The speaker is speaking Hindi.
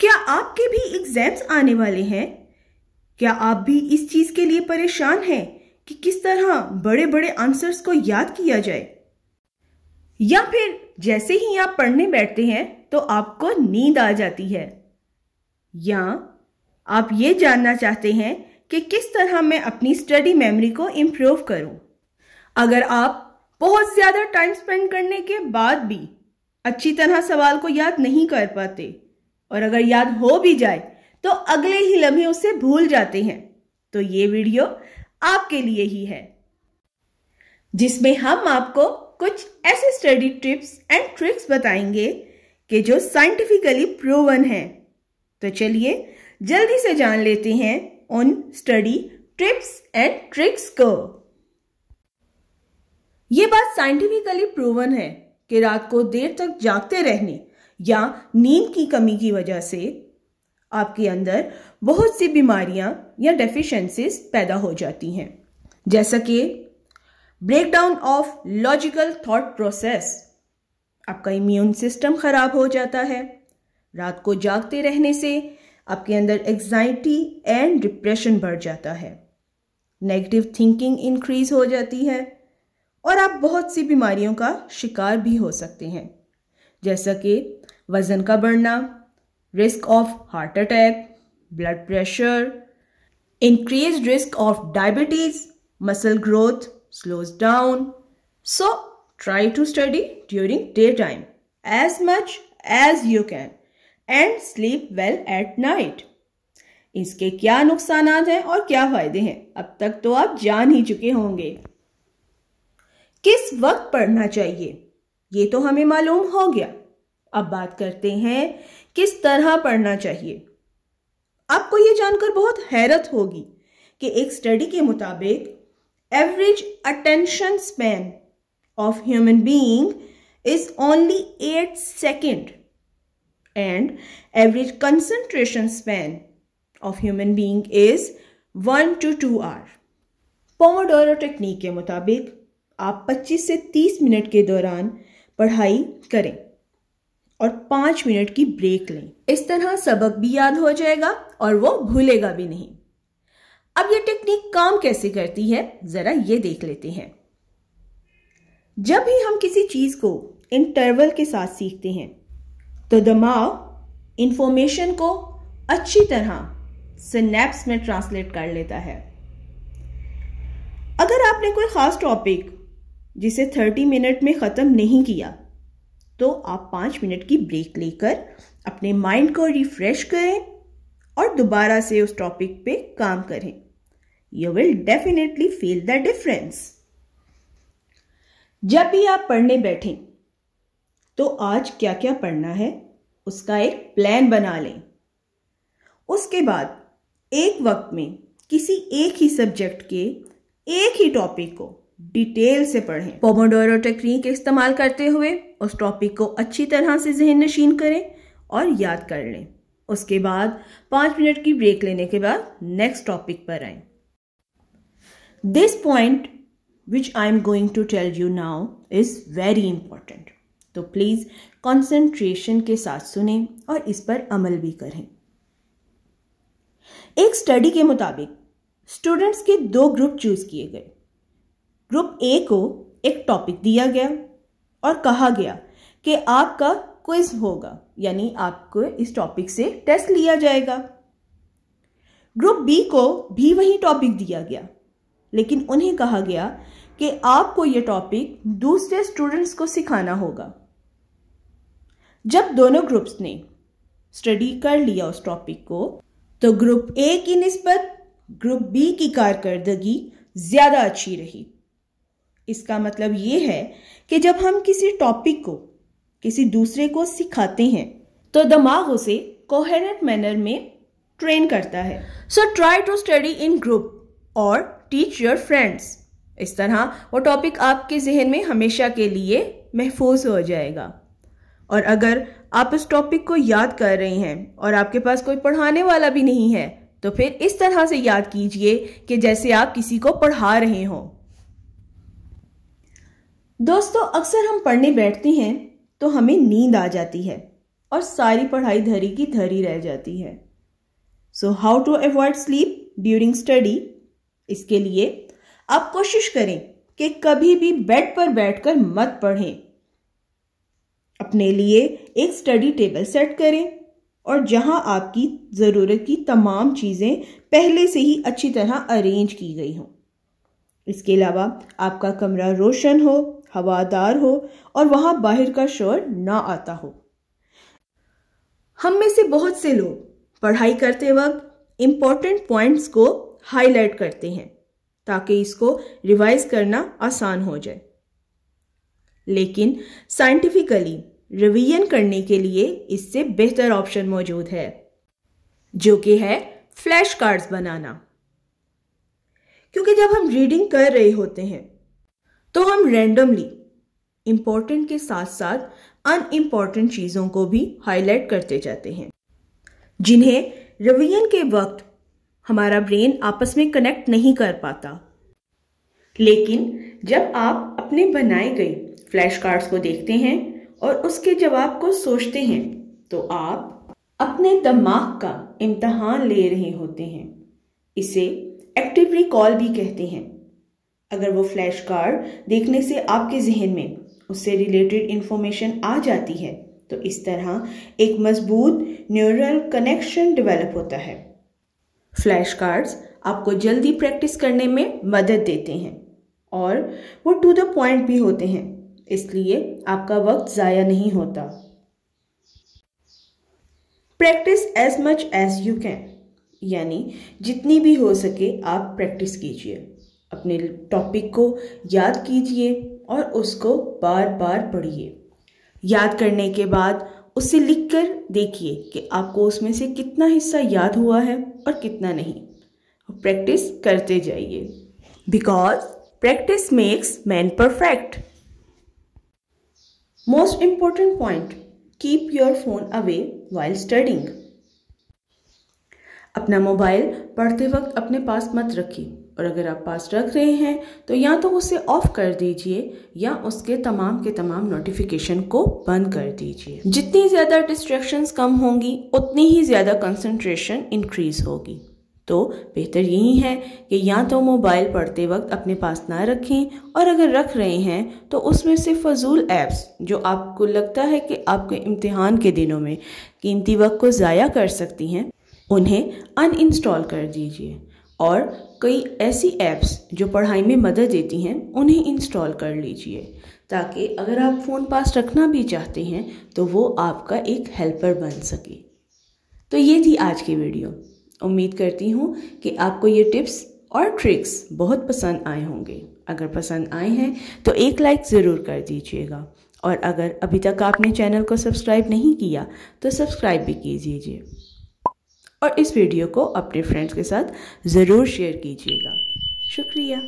क्या आपके भी एग्जाम्स आने वाले हैं क्या आप भी इस चीज के लिए परेशान हैं कि किस तरह बड़े बड़े आंसर्स को याद किया जाए या फिर जैसे ही आप पढ़ने बैठते हैं तो आपको नींद आ जाती है या आप ये जानना चाहते हैं कि किस तरह मैं अपनी स्टडी मेमोरी को इम्प्रूव करूं। अगर आप बहुत ज़्यादा टाइम स्पेंड करने के बाद भी अच्छी तरह सवाल को याद नहीं कर पाते और अगर याद हो भी जाए तो अगले ही लम्हे उसे भूल जाते हैं तो ये वीडियो आपके लिए ही है जिसमें हम आपको कुछ ऐसे स्टडी टिप्स एंड ट्रिक्स बताएंगे कि जो साइंटिफिकली प्रूवन हैं तो चलिए जल्दी से जान लेते हैं उन स्टडी टिप्स एंड ट्रिक्स को ये बात साइंटिफिकली प्रूवन है कि रात को देर तक जागते रहने या नींद की कमी की वजह से आपके अंदर बहुत सी बीमारियां या डेफिशेंसीज पैदा हो जाती हैं जैसा कि breakdown of logical thought process आपका इम्यून सिस्टम खराब हो जाता है रात को जागते रहने से आपके अंदर एग्जाइटी एंड डिप्रेशन बढ़ जाता है नेगेटिव थिंकिंग इंक्रीज हो जाती है और आप बहुत सी बीमारियों का शिकार भी हो सकते हैं जैसा कि वजन का बढ़ना risk of heart attack blood pressure increase risk of diabetes muscle growth slows down so try to study during day time as much as you can and sleep well at night इसके क्या नुकसान हैं और क्या फायदे हैं अब तक तो आप जान ही चुके होंगे किस वक्त पढ़ना चाहिए ये तो हमें मालूम हो गया अब बात करते हैं किस तरह पढ़ना चाहिए आपको ये जानकर बहुत हैरत होगी कि एक स्टडी के मुताबिक average attention span of human being is only eight second and average concentration span of human being is one to two hour Pomodoro technique के मुताबिक आप 25 से 30 मिनट के दौरान पढ़ाई करें और पांच मिनट की ब्रेक लें इस तरह सबक भी याद हो जाएगा और वो भूलेगा भी नहीं अब ये टेक्निक काम कैसे करती है ज़रा ये देख लेते हैं जब भी हम किसी चीज़ को इंटरवल के साथ सीखते हैं तो दिमाग इंफॉर्मेशन को अच्छी तरह सिनेप्स में ट्रांसलेट कर लेता है अगर आपने कोई ख़ास टॉपिक जिसे 30 मिनट में ख़त्म नहीं किया तो आप पाँच मिनट की ब्रेक लेकर अपने माइंड को रिफ्रेश करें और दोबारा से उस टॉपिक पे काम करें you will definitely feel the difference जब भी आप पढ़ने बैठें तो आज क्या क्या पढ़ना है उसका एक प्लान बना लें उसके बाद एक वक्त में किसी एक ही सब्जेक्ट के एक ही टॉपिक को डिटेल से पढ़ें पोमोडोरो टेक्निक इस्तेमाल करते हुए उस टॉपिक को अच्छी तरह से जहन नशीन करें और याद कर लें उसके बाद पाँच मिनट की ब्रेक लेने के बाद नेक्स्ट टॉपिक पर आए this point which I am going to tell you now is very important तो प्लीज़ कॉन्सेंट्रेशन के साथ सुने और इस पर अमल भी करें एक स्टडी के मुताबिक स्टूडेंट्स के दो ग्रुप चूज किए गए ग्रुप ए को एक टॉपिक दिया गया और कहा गया कि आपका क्विज होगा यानी आपको इस टॉपिक से टेस्ट लिया जाएगा ग्रुप बी को भी वही टॉपिक दिया गया लेकिन उन्हें कहा गया कि आपको यह टॉपिक दूसरे स्टूडेंट्स को सिखाना होगा जब दोनों ग्रुप्स ने स्टडी कर लिया उस टॉपिक को तो ग्रुप ए की नस्बत ग्रुप बी की कारकर्दगी ज़्यादा अच्छी रही इसका मतलब ये है कि जब हम किसी टॉपिक को किसी दूसरे को सिखाते हैं तो दिमाग उसे कोहेरेंट मैनर में ट्रेन करता है so try to study in group और टीच योर फ्रेंड्स इस तरह वो टॉपिक आपके जहन में हमेशा के लिए महफूज हो जाएगा और अगर आप इस टॉपिक को याद कर रहे हैं और आपके पास कोई पढ़ाने वाला भी नहीं है तो फिर इस तरह से याद कीजिए कि जैसे आप किसी को पढ़ा रहे हों दोस्तों अक्सर हम पढ़ने बैठते हैं तो हमें नींद आ जाती है और सारी पढ़ाई धरी की धरी रह जाती है so how to avoid sleep during study इसके लिए आप कोशिश करें कि कभी भी बेड पर बैठकर मत पढ़ें अपने लिए एक स्टडी टेबल सेट करें और जहां आपकी ज़रूरत की तमाम चीज़ें पहले से ही अच्छी तरह अरेंज की गई हों इसके अलावा आपका कमरा रोशन हो हवादार हो और वहां बाहर का शोर ना आता हो हम में से बहुत से लोग पढ़ाई करते वक्त इम्पॉर्टेंट पॉइंट्स को हाईलाइट करते हैं ताकि इसको रिवाइज करना आसान हो जाए लेकिन साइंटिफिकली रिवीजन करने के लिए इससे बेहतर ऑप्शन मौजूद है जो कि है फ्लैश कार्ड्स बनाना क्योंकि जब हम रीडिंग कर रहे होते हैं तो हम रेंडमली इम्पॉर्टेंट के साथ साथ अन इम्पॉर्टेंट चीज़ों को भी हाईलाइट करते जाते हैं जिन्हें रवैयन के वक्त हमारा ब्रेन आपस में कनेक्ट नहीं कर पाता लेकिन जब आप अपने बनाए गए फ्लैश कार्ड्स को देखते हैं और उसके जवाब को सोचते हैं तो आप अपने दिमाग का इम्तहान ले रहे होते हैं इसे एक्टिव रिकॉल भी कहते हैं अगर वो फ्लैश कार्ड देखने से आपके जहन में उससे रिलेटेड इन्फॉर्मेशन आ जाती है तो इस तरह एक मजबूत न्यूरल कनेक्शन डेवलप होता है फ्लैश कार्ड्स आपको जल्दी प्रैक्टिस करने में मदद देते हैं और वो टू द पॉइंट भी होते हैं इसलिए आपका वक्त ज़ाया नहीं होता practice as much as you can यानी जितनी भी हो सके आप प्रैक्टिस कीजिए अपने टॉपिक को याद कीजिए और उसको बार बार पढ़िए याद करने के बाद उसे लिख कर देखिए कि आपको उसमें से कितना हिस्सा याद हुआ है और कितना नहीं प्रैक्टिस करते जाइए because practice makes man perfect most important point keep your phone away while studying अपना मोबाइल पढ़ते वक्त अपने पास मत रखिए और अगर आप पास रख रहे हैं तो या तो उसे ऑफ़ कर दीजिए या उसके तमाम के तमाम नोटिफिकेशन को बंद कर दीजिए जितनी ज़्यादा डिस्ट्रैक्शंस कम होंगी उतनी ही ज़्यादा कंसंट्रेशन इंक्रीज़ होगी तो बेहतर यही है कि या तो मोबाइल पढ़ते वक्त अपने पास ना रखें और अगर रख रहे हैं तो उसमें से फजूल ऐप्स जो आपको लगता है कि आपके इम्तिहान के दिनों में कीमती वक्त को ज़ाया कर सकती हैं उन्हें अनइंस्टॉल कर दीजिए और कई ऐसी ऐप्स जो पढ़ाई में मदद देती हैं उन्हें इंस्टॉल कर लीजिए ताकि अगर आप फ़ोन पास रखना भी चाहते हैं तो वो आपका एक हेल्पर बन सके तो ये थी आज की वीडियो उम्मीद करती हूँ कि आपको ये टिप्स और ट्रिक्स बहुत पसंद आए होंगे अगर पसंद आए हैं तो एक लाइक ज़रूर कर दीजिएगा और अगर अभी तक आपने चैनल को सब्सक्राइब नहीं किया तो सब्सक्राइब भी कीजिए और इस वीडियो को अपने फ्रेंड्स के साथ ज़रूर शेयर कीजिएगा शुक्रिया